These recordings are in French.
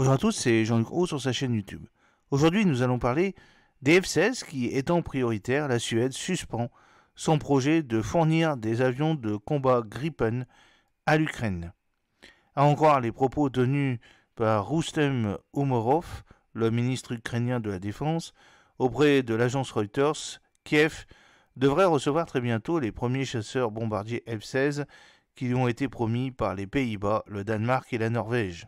Bonjour à tous, c'est Jean-Luc Roux sur sa chaîne YouTube. Aujourd'hui, nous allons parler des F-16 qui, étant prioritaire, la Suède suspend son projet de fournir des avions de combat Gripen à l'Ukraine. À en croire les propos tenus par Rustem Umerov, le ministre ukrainien de la Défense, auprès de l'agence Reuters, Kiev devrait recevoir très bientôt les premiers chasseurs bombardiers F-16 qui lui ont été promis par les Pays-Bas, le Danemark et la Norvège.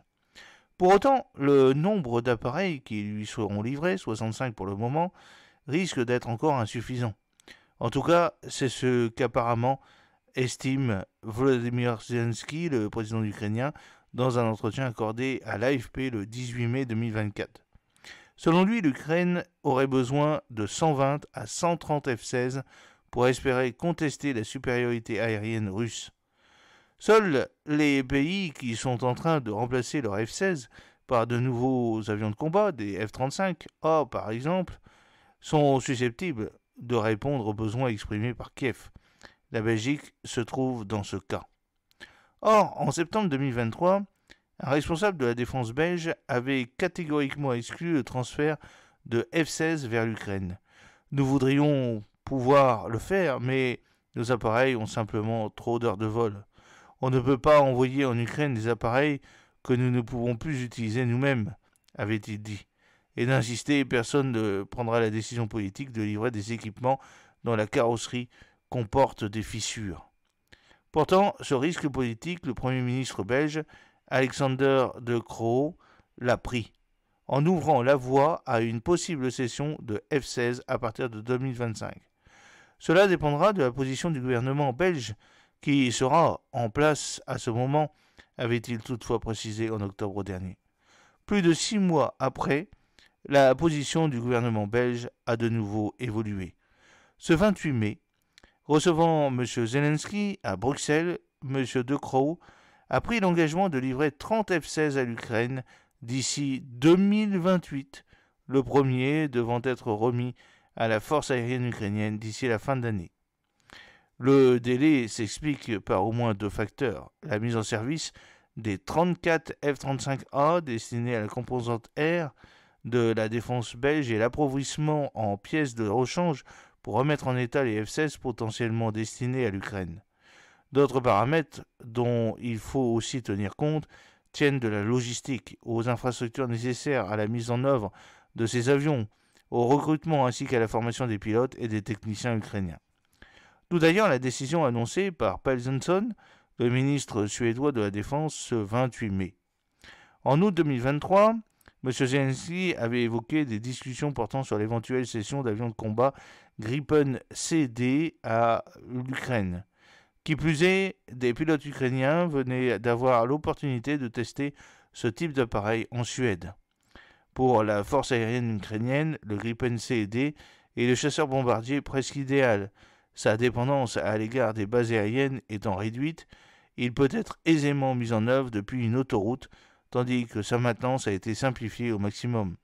Pour autant, le nombre d'appareils qui lui seront livrés, 65 pour le moment, risque d'être encore insuffisant. En tout cas, c'est ce qu'apparemment estime Volodymyr Zelensky, le président ukrainien, dans un entretien accordé à l'AFP le 18 mai 2024. Selon lui, l'Ukraine aurait besoin de 120 à 130 F-16 pour espérer contester la supériorité aérienne russe. Seuls les pays qui sont en train de remplacer leur F-16 par de nouveaux avions de combat, des F-35A par exemple, sont susceptibles de répondre aux besoins exprimés par Kiev. La Belgique se trouve dans ce cas. Or, en septembre 2023, un responsable de la défense belge avait catégoriquement exclu le transfert de F-16 vers l'Ukraine. Nous voudrions pouvoir le faire, mais nos appareils ont simplement trop d'heures de vol. On ne peut pas envoyer en Ukraine des appareils que nous ne pouvons plus utiliser nous-mêmes, avait-il dit. Et d'insister, personne ne prendra la décision politique de livrer des équipements dont la carrosserie comporte des fissures. Pourtant, ce risque politique, le Premier ministre belge, Alexander de Croo, l'a pris, en ouvrant la voie à une possible cession de F-16 à partir de 2025. Cela dépendra de la position du gouvernement belge qui sera en place à ce moment, avait-il toutefois précisé en octobre dernier. Plus de six mois après, la position du gouvernement belge a de nouveau évolué. Ce 28 mai, recevant M. Zelensky à Bruxelles, M. De Croo a pris l'engagement de livrer 30 F-16 à l'Ukraine d'ici 2028, le premier devant être remis à la force aérienne ukrainienne d'ici la fin de l'année. Le délai s'explique par au moins deux facteurs. La mise en service des 34 F-35A destinés à la composante R de la défense belge et l'approvisionnement en pièces de rechange pour remettre en état les F-16 potentiellement destinés à l'Ukraine. D'autres paramètres dont il faut aussi tenir compte tiennent de la logistique, aux infrastructures nécessaires à la mise en œuvre de ces avions, au recrutement ainsi qu'à la formation des pilotes et des techniciens ukrainiens. Tout d'ailleurs la décision annoncée par Pelzenson, le ministre suédois de la Défense, ce 28 mai. En août 2023, M. Zelensky avait évoqué des discussions portant sur l'éventuelle cession d'avions de combat Gripen CD à l'Ukraine. Qui plus est, des pilotes ukrainiens venaient d'avoir l'opportunité de tester ce type d'appareil en Suède. Pour la force aérienne ukrainienne, le Gripen CD est le chasseur bombardier presque idéal, sa dépendance à l'égard des bases aériennes étant réduite, il peut être aisément mis en œuvre depuis une autoroute, tandis que sa maintenance a été simplifiée au maximum.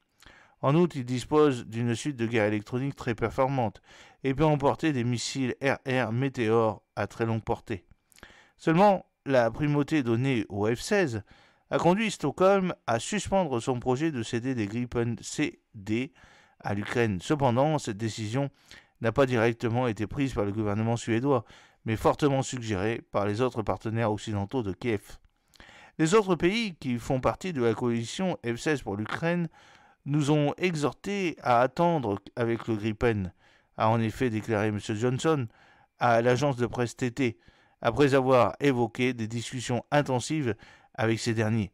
En outre, il dispose d'une suite de guerre électronique très performante et peut emporter des missiles RR Météor à très longue portée. Seulement, la primauté donnée au F-16 a conduit Stockholm à suspendre son projet de céder des Gripen CD à l'Ukraine. Cependant, cette décision n'a pas directement été prise par le gouvernement suédois, mais fortement suggérée par les autres partenaires occidentaux de Kiev. Les autres pays qui font partie de la coalition F-16 pour l'Ukraine nous ont exhortés à attendre avec le Gripen, a en effet déclaré M. Johnson à l'agence de presse TT, après avoir évoqué des discussions intensives avec ces derniers.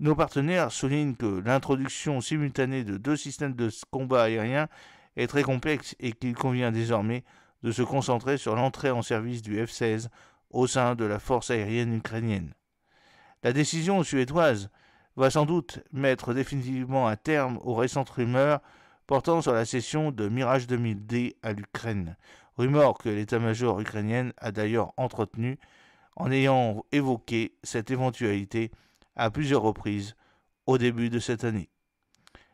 Nos partenaires soulignent que l'introduction simultanée de deux systèmes de combat aérien est très complexe et qu'il convient désormais de se concentrer sur l'entrée en service du F-16 au sein de la force aérienne ukrainienne. La décision suédoise va sans doute mettre définitivement un terme aux récentes rumeurs portant sur la cession de Mirage 2000D à l'Ukraine, rumeur que l'état-major ukrainien a d'ailleurs entretenue en ayant évoqué cette éventualité à plusieurs reprises au début de cette année.